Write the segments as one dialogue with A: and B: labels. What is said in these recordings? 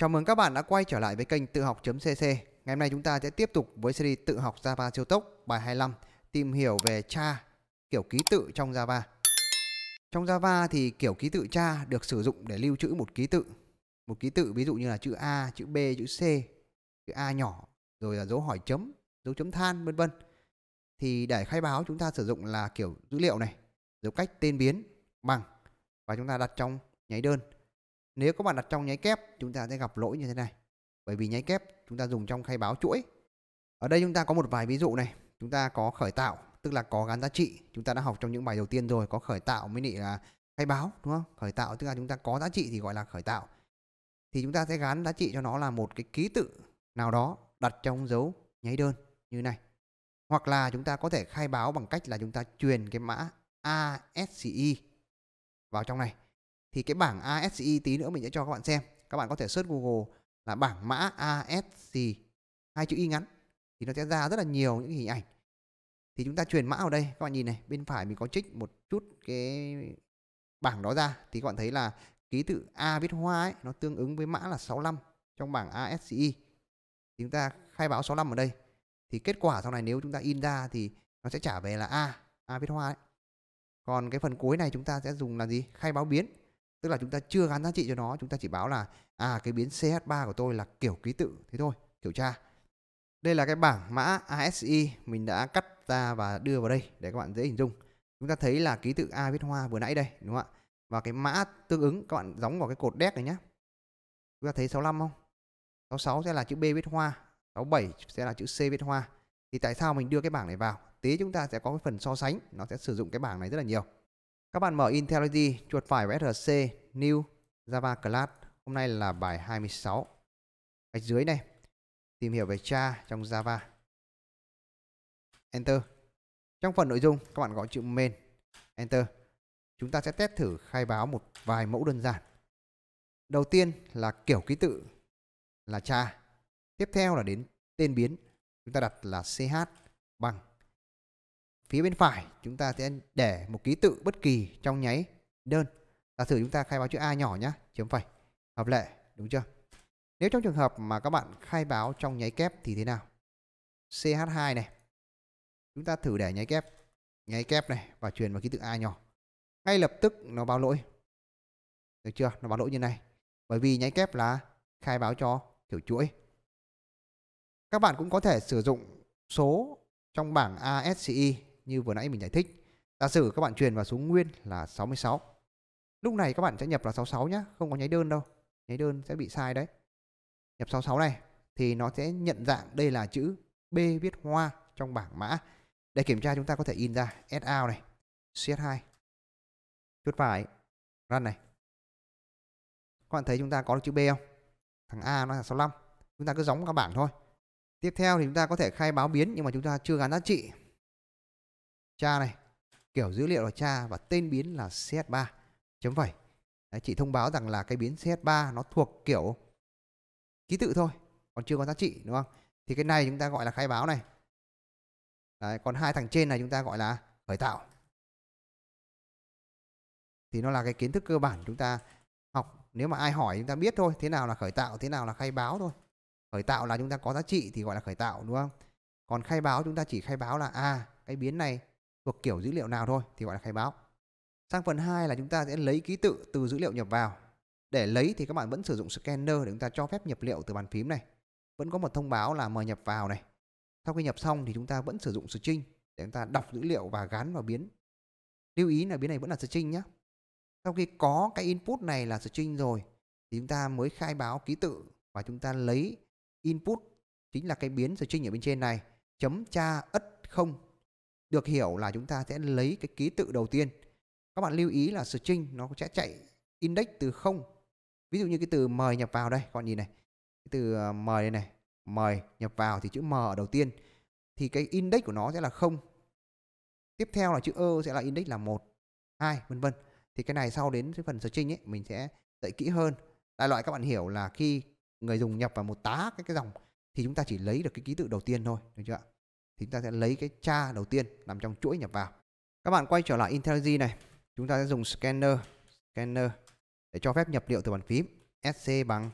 A: Chào mừng các bạn đã quay trở lại với kênh tự học.cc Ngày hôm nay chúng ta sẽ tiếp tục với series tự học Java siêu tốc bài 25 Tìm hiểu về tra kiểu ký tự trong Java Trong Java thì kiểu ký tự tra được sử dụng để lưu trữ một ký tự Một ký tự ví dụ như là chữ A, chữ B, chữ C, chữ A nhỏ Rồi là dấu hỏi chấm, dấu chấm than vân vân Thì để khai báo chúng ta sử dụng là kiểu dữ liệu này Dấu cách tên biến bằng Và chúng ta đặt trong nháy đơn nếu các bạn đặt trong nháy kép, chúng ta sẽ gặp lỗi như thế này. Bởi vì nháy kép chúng ta dùng trong khai báo chuỗi. Ở đây chúng ta có một vài ví dụ này, chúng ta có khởi tạo, tức là có gắn giá trị, chúng ta đã học trong những bài đầu tiên rồi, có khởi tạo mới nị là khai báo đúng không? Khởi tạo tức là chúng ta có giá trị thì gọi là khởi tạo. Thì chúng ta sẽ gắn giá trị cho nó là một cái ký tự nào đó đặt trong dấu nháy đơn như này. Hoặc là chúng ta có thể khai báo bằng cách là chúng ta truyền cái mã ASCII vào trong này thì cái bảng ASCII tí nữa mình sẽ cho các bạn xem các bạn có thể search Google là bảng mã ASCII hai chữ y ngắn thì nó sẽ ra rất là nhiều những hình ảnh thì chúng ta truyền mã vào đây các bạn nhìn này bên phải mình có trích một chút cái bảng đó ra thì các bạn thấy là ký tự A viết hoa ấy nó tương ứng với mã là 65 trong bảng ASCII. chúng ta khai báo 65 ở đây thì kết quả sau này nếu chúng ta in ra thì nó sẽ trả về là A A viết hoa ấy còn cái phần cuối này chúng ta sẽ dùng là gì khai báo biến tức là chúng ta chưa gắn giá trị cho nó chúng ta chỉ báo là à cái biến CH3 của tôi là kiểu ký tự thế thôi kiểu tra đây là cái bảng mã ASI mình đã cắt ra và đưa vào đây để các bạn dễ hình dung chúng ta thấy là ký tự A viết hoa vừa nãy đây đúng không ạ và cái mã tương ứng các bạn giống vào cái cột đét này nhé chúng ta thấy 65 không 66 sẽ là chữ B viết hoa 67 sẽ là chữ C viết hoa thì tại sao mình đưa cái bảng này vào tí chúng ta sẽ có cái phần so sánh nó sẽ sử dụng cái bảng này rất là nhiều các bạn mở IntelliJ, chuột phải vào src, new, Java class. Hôm nay là bài 26. Gạch dưới này, tìm hiểu về cha trong Java. Enter. Trong phần nội dung, các bạn gõ chữ main. Enter. Chúng ta sẽ test thử khai báo một vài mẫu đơn giản. Đầu tiên là kiểu ký tự là cha. Tiếp theo là đến tên biến. Chúng ta đặt là ch bằng phía bên phải chúng ta sẽ để một ký tự bất kỳ trong nháy đơn giả sử chúng ta khai báo chữ a nhỏ nhá chấm phẩy hợp lệ đúng chưa nếu trong trường hợp mà các bạn khai báo trong nháy kép thì thế nào ch2 này chúng ta thử để nháy kép nháy kép này và truyền vào ký tự a nhỏ ngay lập tức nó báo lỗi được chưa nó báo lỗi như này bởi vì nháy kép là khai báo cho kiểu chuỗi các bạn cũng có thể sử dụng số trong bảng ASCII như vừa nãy mình giải thích. Giả sử các bạn truyền vào số nguyên là 66. Lúc này các bạn sẽ nhập là 66 nhé, không có nháy đơn đâu. Nháy đơn sẽ bị sai đấy. Nhập 66 này thì nó sẽ nhận dạng đây là chữ B viết hoa trong bảng mã. Để kiểm tra chúng ta có thể in ra S out này, shift 2. Chuốt phải, run này. Các bạn thấy chúng ta có được chữ B không? Thằng A nó là 65. Chúng ta cứ giống các bảng thôi. Tiếp theo thì chúng ta có thể khai báo biến nhưng mà chúng ta chưa gắn giá trị cha này kiểu dữ liệu là cha và tên biến là ch3 chấm phẩy chị thông báo rằng là cái biến ch3 nó thuộc kiểu ký tự thôi còn chưa có giá trị đúng không thì cái này chúng ta gọi là khai báo này Đấy, còn hai thằng trên này chúng ta gọi là khởi tạo thì nó là cái kiến thức cơ bản chúng ta học nếu mà ai hỏi chúng ta biết thôi thế nào là khởi tạo thế nào là khai báo thôi khởi tạo là chúng ta có giá trị thì gọi là khởi tạo đúng không còn khai báo chúng ta chỉ khai báo là a à, cái biến này thuộc kiểu dữ liệu nào thôi thì gọi là khai báo. Sang phần 2 là chúng ta sẽ lấy ký tự từ dữ liệu nhập vào. Để lấy thì các bạn vẫn sử dụng scanner để chúng ta cho phép nhập liệu từ bàn phím này. Vẫn có một thông báo là mời nhập vào này. Sau khi nhập xong thì chúng ta vẫn sử dụng string để chúng ta đọc dữ liệu và gắn vào biến. Lưu ý là biến này vẫn là string nhé. Sau khi có cái input này là string rồi thì chúng ta mới khai báo ký tự và chúng ta lấy input chính là cái biến string ở bên trên này chấm tra ất không được hiểu là chúng ta sẽ lấy cái ký tự đầu tiên các bạn lưu ý là string nó sẽ chạy index từ không ví dụ như cái từ mời nhập vào đây các bạn nhìn này cái từ ờ, mời đây này mời nhập vào thì chữ m ở đầu tiên thì cái index của nó sẽ là không tiếp theo là chữ ơ e sẽ là index là một hai vân vân thì cái này sau đến cái phần string ấy mình sẽ dạy kỹ hơn đại loại các bạn hiểu là khi người dùng nhập vào một tá cái cái dòng thì chúng ta chỉ lấy được cái ký tự đầu tiên thôi được chưa ạ thì chúng ta sẽ lấy cái cha đầu tiên nằm trong chuỗi nhập vào các bạn quay trở lại IntelliJ này chúng ta sẽ dùng scanner scanner để cho phép nhập liệu từ bàn phím sc bằng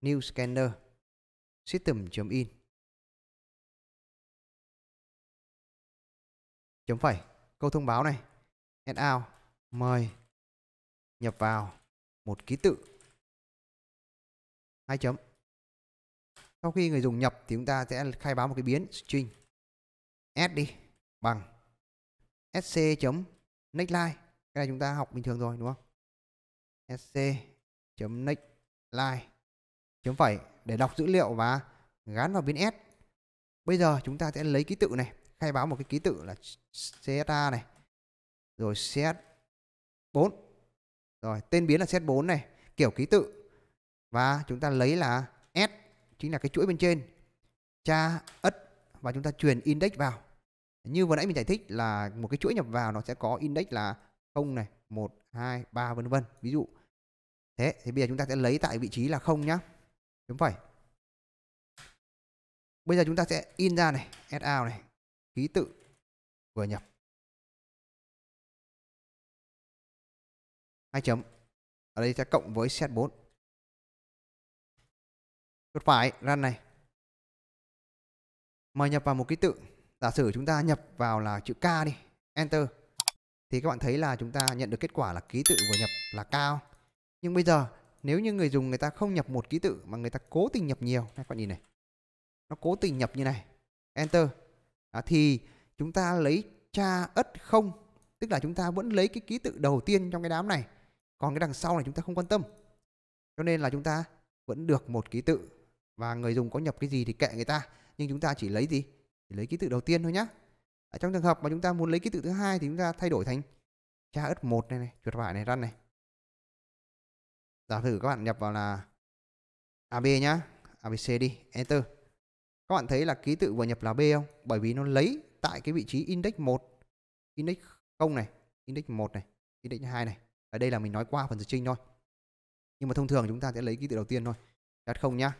A: new scanner system.in chấm phẩy câu thông báo này add out mời nhập vào một ký tự hai chấm sau khi người dùng nhập thì chúng ta sẽ khai báo một cái biến string S đi bằng sc chấm nextline cái này chúng ta học bình thường rồi đúng không sc chấm nextline chấm phẩy để đọc dữ liệu và gắn vào biến s bây giờ chúng ta sẽ lấy ký tự này khai báo một cái ký tự là csa này rồi set 4 rồi tên biến là set 4 này kiểu ký tự và chúng ta lấy là s chính là cái chuỗi bên trên cha ất và chúng ta truyền index vào như vừa nãy mình giải thích là một cái chuỗi nhập vào nó sẽ có index là 0 này 1 2 3 vân vân ví dụ thế thì bây giờ chúng ta sẽ lấy tại vị trí là 0 nhá chấm phẩy bây giờ chúng ta sẽ in ra này add out này ký tự vừa nhập hai chấm ở đây sẽ cộng với set 4 chuột phải run này mời nhập vào một ký tự giả sử chúng ta nhập vào là chữ K đi Enter thì các bạn thấy là chúng ta nhận được kết quả là ký tự vừa nhập là cao nhưng bây giờ nếu như người dùng người ta không nhập một ký tự mà người ta cố tình nhập nhiều các bạn nhìn này nó cố tình nhập như này Enter à, thì chúng ta lấy tra ất không tức là chúng ta vẫn lấy cái ký tự đầu tiên trong cái đám này còn cái đằng sau này chúng ta không quan tâm cho nên là chúng ta vẫn được một ký tự và người dùng có nhập cái gì thì kệ người ta nhưng chúng ta chỉ lấy gì thì lấy ký tự đầu tiên thôi nhé ở trong trường hợp mà chúng ta muốn lấy ký tự thứ hai thì chúng ta thay đổi thành cha ớt một này này chuột vải này run này giả thử các bạn nhập vào là ab nhá abc đi enter các bạn thấy là ký tự vừa nhập là b không bởi vì nó lấy tại cái vị trí index 1 index 0 này index 1 này index 2 này ở đây là mình nói qua phần trình thôi nhưng mà thông thường chúng ta sẽ lấy ký tự đầu tiên thôi chat không nhá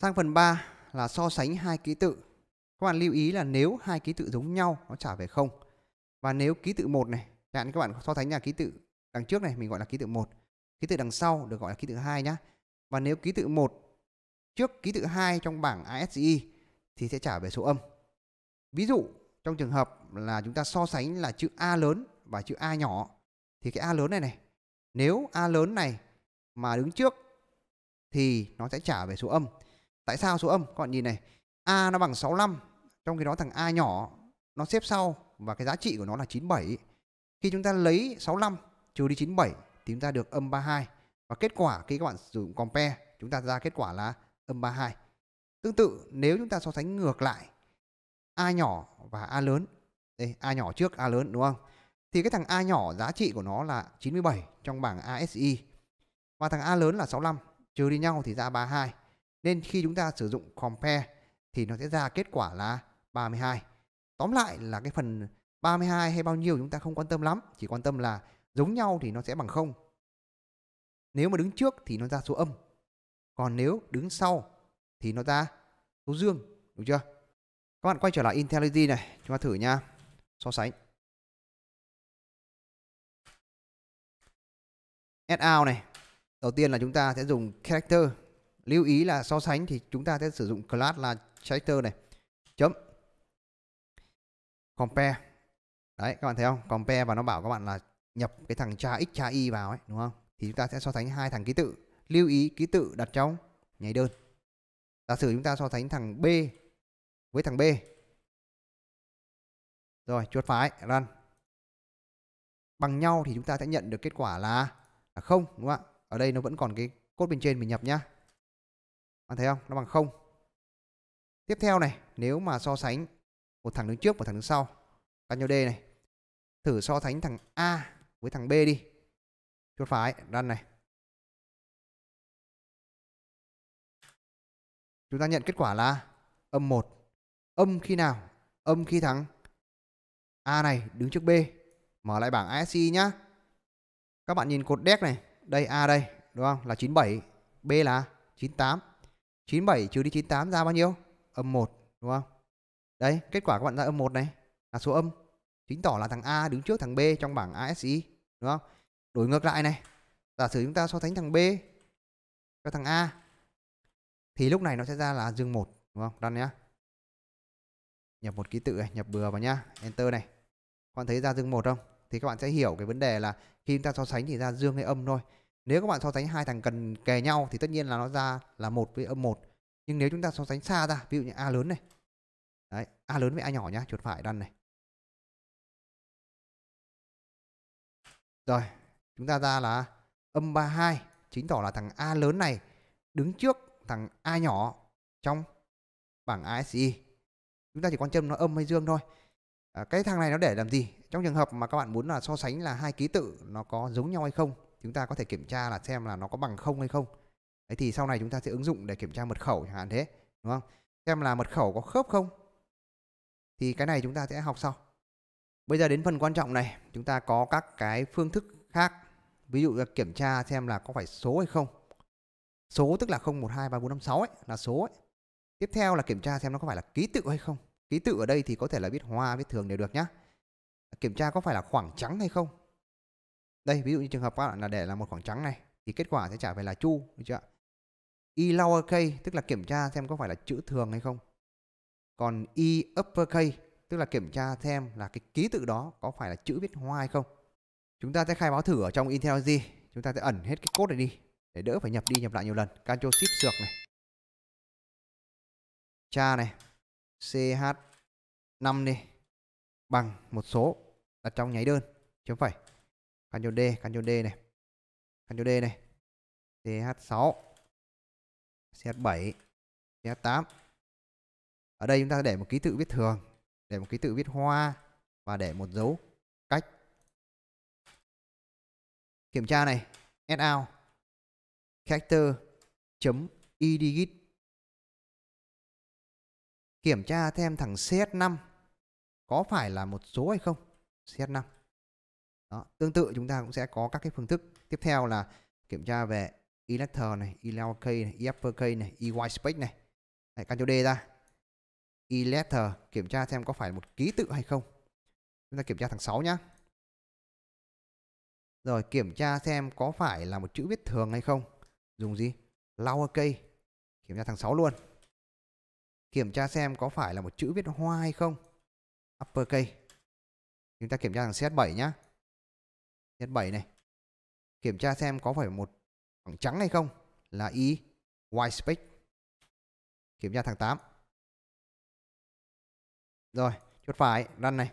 A: sang phần 3 là so sánh hai ký tự. Các bạn lưu ý là nếu hai ký tự giống nhau nó trả về không. Và nếu ký tự một này, chẳng hạn các bạn so sánh là ký tự đằng trước này mình gọi là ký tự một, ký tự đằng sau được gọi là ký tự hai nhá. Và nếu ký tự một trước ký tự hai trong bảng ASCII thì sẽ trả về số âm. Ví dụ trong trường hợp là chúng ta so sánh là chữ A lớn và chữ A nhỏ thì cái A lớn này này, nếu A lớn này mà đứng trước thì nó sẽ trả về số âm Tại sao số âm? Các bạn nhìn này. A nó bằng 65. Trong khi đó thằng A nhỏ nó xếp sau và cái giá trị của nó là 97. Khi chúng ta lấy 65 trừ đi 97 thì chúng ta được âm 32. Và kết quả khi các bạn sử dụng compare chúng ta ra kết quả là âm 32. Tương tự nếu chúng ta so sánh ngược lại A nhỏ và A lớn. Đây, A nhỏ trước A lớn đúng không? Thì cái thằng A nhỏ giá trị của nó là 97 trong bảng ASI. Và thằng A lớn là 65 trừ đi nhau thì ra 32. Nên khi chúng ta sử dụng compare thì nó sẽ ra kết quả là 32. Tóm lại là cái phần 32 hay bao nhiêu chúng ta không quan tâm lắm, chỉ quan tâm là giống nhau thì nó sẽ bằng 0. Nếu mà đứng trước thì nó ra số âm. Còn nếu đứng sau thì nó ra số dương, đúng chưa? Các bạn quay trở lại IntelliJ này, chúng ta thử nha. So sánh. Add out này. Đầu tiên là chúng ta sẽ dùng character lưu ý là so sánh thì chúng ta sẽ sử dụng class là character này chấm compare đấy các bạn thấy không compare và nó bảo các bạn là nhập cái thằng cha x cha y vào ấy đúng không thì chúng ta sẽ so sánh hai thằng ký tự lưu ý ký tự đặt trong nháy đơn giả sử chúng ta so sánh thằng b với thằng b rồi chuột phải run bằng nhau thì chúng ta sẽ nhận được kết quả là không đúng không ạ ở đây nó vẫn còn cái cốt bên trên mình nhập nhá bạn thấy không nó bằng không tiếp theo này nếu mà so sánh một thằng đứng trước và thằng đứng sau căn nhau d này thử so sánh thằng a với thằng b đi chuột phải run này chúng ta nhận kết quả là âm 1 âm khi nào âm khi thằng a này đứng trước b mở lại bảng ASI nhá các bạn nhìn cột đét này đây a đây đúng không là 97 b là 98 97 trừ đi 98 ra bao nhiêu? Âm 1 đúng không? Đấy, kết quả các bạn ra âm 1 này là số âm. Chính tỏ là thằng A đứng trước thằng B trong bảng ASI đúng không? Đổi ngược lại này. Giả sử chúng ta so sánh thằng B cho thằng A thì lúc này nó sẽ ra là dương 1 đúng không? Run nhá. Nhập một ký tự này, nhập bừa vào nhá, enter này. Các bạn thấy ra dương 1 không? Thì các bạn sẽ hiểu cái vấn đề là khi chúng ta so sánh thì ra dương hay âm thôi nếu các bạn so sánh hai thằng cần kề nhau thì tất nhiên là nó ra là một với âm một nhưng nếu chúng ta so sánh xa ra ví dụ như a lớn này đấy a lớn với a nhỏ nhá chuột phải đăn này rồi chúng ta ra là âm 32 chính tỏ là thằng a lớn này đứng trước thằng a nhỏ trong bảng ASCII, chúng ta chỉ quan tâm nó âm hay dương thôi à, cái thằng này nó để làm gì trong trường hợp mà các bạn muốn là so sánh là hai ký tự nó có giống nhau hay không chúng ta có thể kiểm tra là xem là nó có bằng không hay không đấy thì sau này chúng ta sẽ ứng dụng để kiểm tra mật khẩu chẳng hạn thế đúng không xem là mật khẩu có khớp không thì cái này chúng ta sẽ học sau bây giờ đến phần quan trọng này chúng ta có các cái phương thức khác ví dụ là kiểm tra xem là có phải số hay không số tức là không một hai ba bốn năm sáu ấy là số ấy tiếp theo là kiểm tra xem nó có phải là ký tự hay không ký tự ở đây thì có thể là viết hoa viết thường đều được nhá kiểm tra có phải là khoảng trắng hay không đây ví dụ như trường hợp các bạn là để là một khoảng trắng này thì kết quả sẽ trả về là chu được chưa e case tức là kiểm tra xem có phải là chữ thường hay không còn e case tức là kiểm tra xem là cái ký tự đó có phải là chữ viết hoa hay không chúng ta sẽ khai báo thử ở trong IntelliJ chúng ta sẽ ẩn hết cái code này đi để đỡ phải nhập đi nhập lại nhiều lần Ctrl Shift sược này cha này CH 5 đi bằng một số đặt trong nháy đơn chấm phẩy Ctrl D, Ctrl D này. Ctrl D này. CH6. CH7. CH8. Ở đây chúng ta để một ký tự viết thường, để một ký tự viết hoa và để một dấu cách. Kiểm tra này, s sout character chấm edigit kiểm tra thêm thằng cs5 có phải là một số hay không cs5 đó. Tương tự chúng ta cũng sẽ có các cái phương thức tiếp theo là kiểm tra về Elector này, ELK này, EFK này, EYSpace này. Đấy, Ctrl D ra. Elector kiểm tra xem có phải một ký tự hay không. Chúng ta kiểm tra thằng 6 nhá. Rồi kiểm tra xem có phải là một chữ viết thường hay không. Dùng gì? Lower cây. Kiểm tra thằng 6 luôn. Kiểm tra xem có phải là một chữ viết hoa hay không. Upper cây. Chúng ta kiểm tra thằng set 7 nhá. Nhất 7 này. Kiểm tra xem có phải một khoảng trắng hay không là Y Y spec. Kiểm tra thằng 8. Rồi, chốt phải, run này.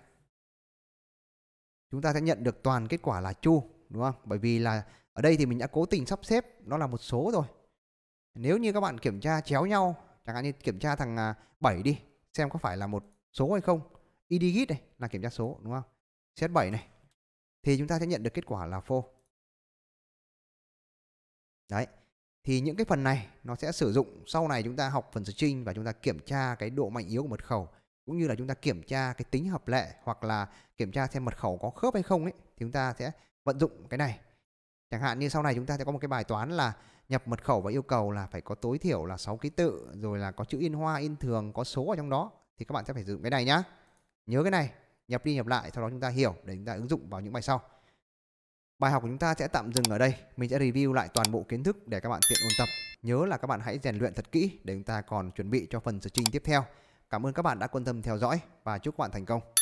A: Chúng ta sẽ nhận được toàn kết quả là chu, đúng không? Bởi vì là ở đây thì mình đã cố tình sắp xếp nó là một số rồi. Nếu như các bạn kiểm tra chéo nhau, chẳng hạn như kiểm tra thằng 7 à, đi, xem có phải là một số hay không. ID git này là kiểm tra số đúng không? Set 7 này thì chúng ta sẽ nhận được kết quả là phô. Đấy. Thì những cái phần này nó sẽ sử dụng sau này chúng ta học phần string và chúng ta kiểm tra cái độ mạnh yếu của mật khẩu cũng như là chúng ta kiểm tra cái tính hợp lệ hoặc là kiểm tra xem mật khẩu có khớp hay không ấy thì chúng ta sẽ vận dụng cái này. Chẳng hạn như sau này chúng ta sẽ có một cái bài toán là nhập mật khẩu và yêu cầu là phải có tối thiểu là 6 ký tự rồi là có chữ in hoa in thường có số ở trong đó thì các bạn sẽ phải sử dụng cái này nhá. Nhớ cái này nhập đi nhập lại sau đó chúng ta hiểu để chúng ta ứng dụng vào những bài sau bài học của chúng ta sẽ tạm dừng ở đây mình sẽ review lại toàn bộ kiến thức để các bạn tiện ôn tập nhớ là các bạn hãy rèn luyện thật kỹ để chúng ta còn chuẩn bị cho phần chương trình tiếp theo cảm ơn các bạn đã quan tâm theo dõi và chúc các bạn thành công